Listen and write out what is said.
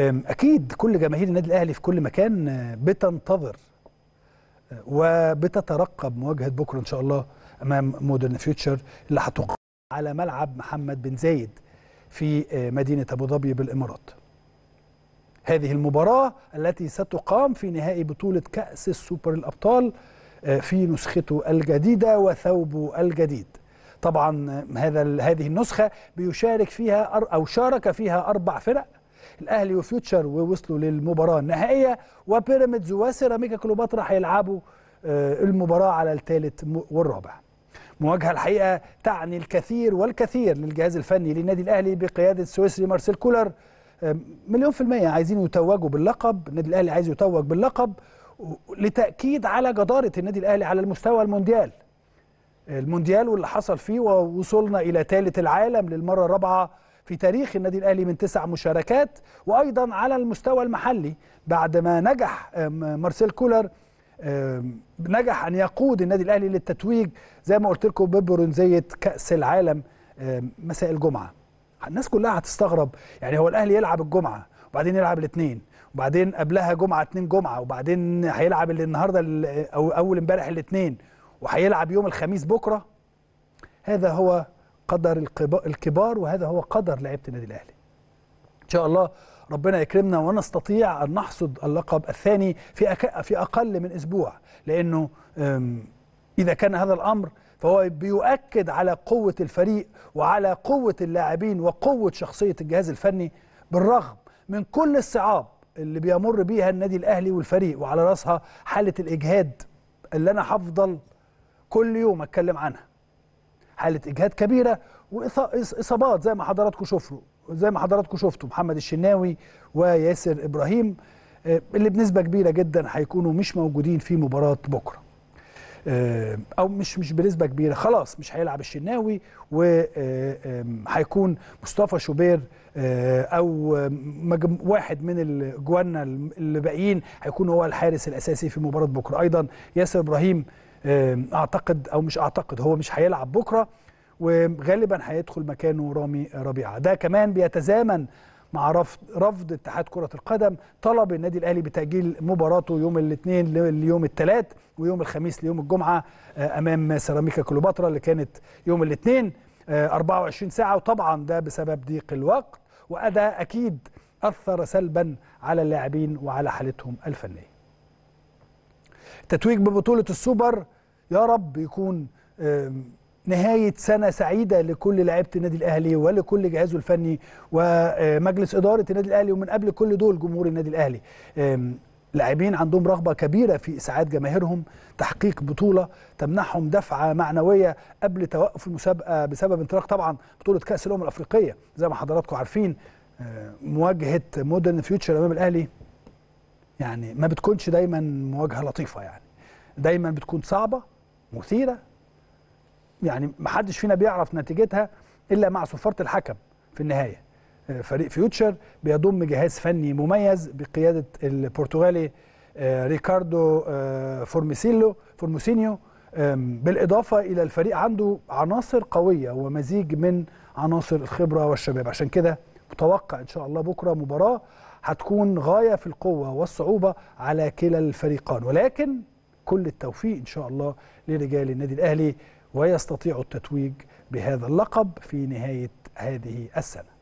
اكيد كل جماهير النادي الاهلي في كل مكان أه، بتنتظر أه، وبتترقب مواجهه بكره ان شاء الله امام مودرن فيوتشر اللي هتقام على ملعب محمد بن زايد في أه، مدينه ابو ظبي بالامارات. هذه المباراه التي ستقام في نهائي بطوله كاس السوبر الابطال في نسخته الجديده وثوبه الجديد. طبعا هذا هذه النسخه بيشارك فيها او شارك فيها اربع فرق الاهلي وفيوتشر ووصلوا للمباراه النهائيه وبيراميدز وسيراميكا كليوباترا هيلعبوا آه، المباراه على الثالث والرابع مواجهه الحقيقه تعني الكثير والكثير للجهاز الفني للنادي الاهلي بقياده السويسري مارسيل كولر آه، مليون في المية عايزين يتوجوا باللقب النادي الأهلي عايز يتوج باللقب لتأكيد على جدارة النادي الأهلي على المستوى المونديال المونديال واللي حصل فيه ووصلنا إلى ثالث العالم للمرة الرابعة في تاريخ النادي الاهلي من تسع مشاركات وايضا على المستوى المحلي بعد ما نجح مارسيل كولر نجح ان يقود النادي الاهلي للتتويج زي ما قلت لكم ببرونزيه كاس العالم مساء الجمعه الناس كلها هتستغرب يعني هو الاهلي يلعب الجمعه وبعدين يلعب الاثنين وبعدين قبلها جمعه اثنين جمعه وبعدين هيلعب النهارده او اول امبارح الاثنين وهيلعب يوم الخميس بكره هذا هو قدر الكبار وهذا هو قدر لعيبه النادي الاهلي ان شاء الله ربنا يكرمنا ونستطيع ان نحصد اللقب الثاني في في اقل من اسبوع لانه اذا كان هذا الامر فهو بيؤكد على قوه الفريق وعلى قوه اللاعبين وقوه شخصيه الجهاز الفني بالرغم من كل الصعاب اللي بيمر بيها النادي الاهلي والفريق وعلى راسها حاله الاجهاد اللي انا هفضل كل يوم اتكلم عنها حاله اجهاد كبيره واصابات زي ما حضراتكم شفتوا زي ما حضراتكم شفتوا محمد الشناوي وياسر ابراهيم آه، اللي بنسبه كبيره جدا هيكونوا مش موجودين في مباراه بكره آه، او مش مش بنسبه كبيره خلاص مش هيلعب الشناوي وهيكون آه، مصطفى شوبير او واحد من الجوانا اللي باقيين هيكون هو الحارس الاساسي في مباراه بكره ايضا ياسر ابراهيم اعتقد او مش اعتقد هو مش هيلعب بكره وغالبا هيدخل مكانه رامي ربيعه ده كمان بيتزامن مع رفض رفض اتحاد كره القدم طلب النادي الاهلي بتاجيل مباراته يوم الاثنين ليوم الثلاث ويوم الخميس ليوم الجمعه آه، امام سيراميكا كليوباترا اللي كانت يوم الاثنين 24 آه، ساعه وطبعا ده بسبب ضيق الوقت وأدى اكيد اثر سلبا على اللاعبين وعلى حالتهم الفنيه التتويج ببطولة السوبر يا رب يكون نهاية سنة سعيدة لكل لعبة النادي الأهلي ولكل جهازه الفني ومجلس إدارة النادي الأهلي ومن قبل كل دول جمهور النادي الأهلي لاعبين عندهم رغبة كبيرة في إسعاد جماهيرهم تحقيق بطولة تمنحهم دفعة معنوية قبل توقف المسابقة بسبب انطلاق طبعا بطولة كأس الأمم الأفريقية زي ما حضراتكم عارفين مواجهة مودرن فيوتشر أمام الأهلي يعني ما بتكونش دايما مواجهه لطيفه يعني دايما بتكون صعبه مثيره يعني ما حدش فينا بيعرف نتيجتها الا مع صفاره الحكم في النهايه آه، فريق فيوتشر بيضم جهاز فني مميز بقياده البرتغالي آه، ريكاردو آه، فورميسيلو فورموسينيو بالاضافه الى الفريق عنده عناصر قويه ومزيج من عناصر الخبره والشباب عشان كده متوقع ان شاء الله بكره مباراه هتكون غايه في القوه والصعوبه على كلا الفريقان ولكن كل التوفيق ان شاء الله لرجال النادي الاهلي ويستطيعوا التتويج بهذا اللقب في نهايه هذه السنه